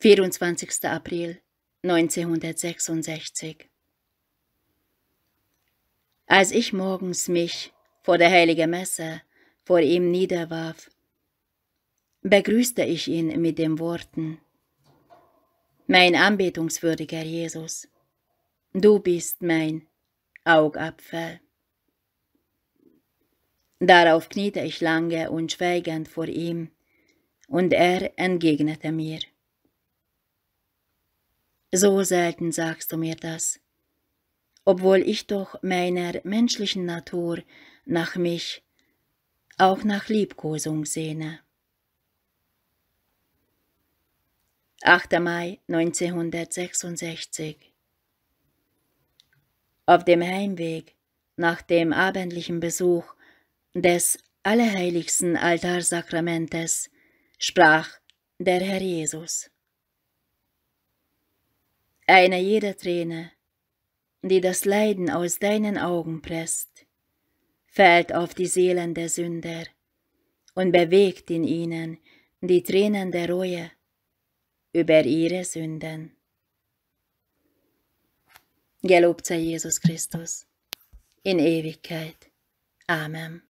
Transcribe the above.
24. April 1966 Als ich morgens mich vor der heiligen Messe vor ihm niederwarf, begrüßte ich ihn mit den Worten, Mein anbetungswürdiger Jesus, du bist mein Augapfel. Darauf kniete ich lange und schweigend vor ihm, und er entgegnete mir. So selten sagst du mir das, obwohl ich doch meiner menschlichen Natur nach mich, auch nach Liebkosung sehne. 8. Mai 1966 Auf dem Heimweg nach dem abendlichen Besuch des allerheiligsten Altarsakramentes sprach der Herr Jesus eine jede Träne, die das Leiden aus deinen Augen presst, fällt auf die Seelen der Sünder und bewegt in ihnen die Tränen der Reue über ihre Sünden. Gelobt sei Jesus Christus in Ewigkeit. Amen.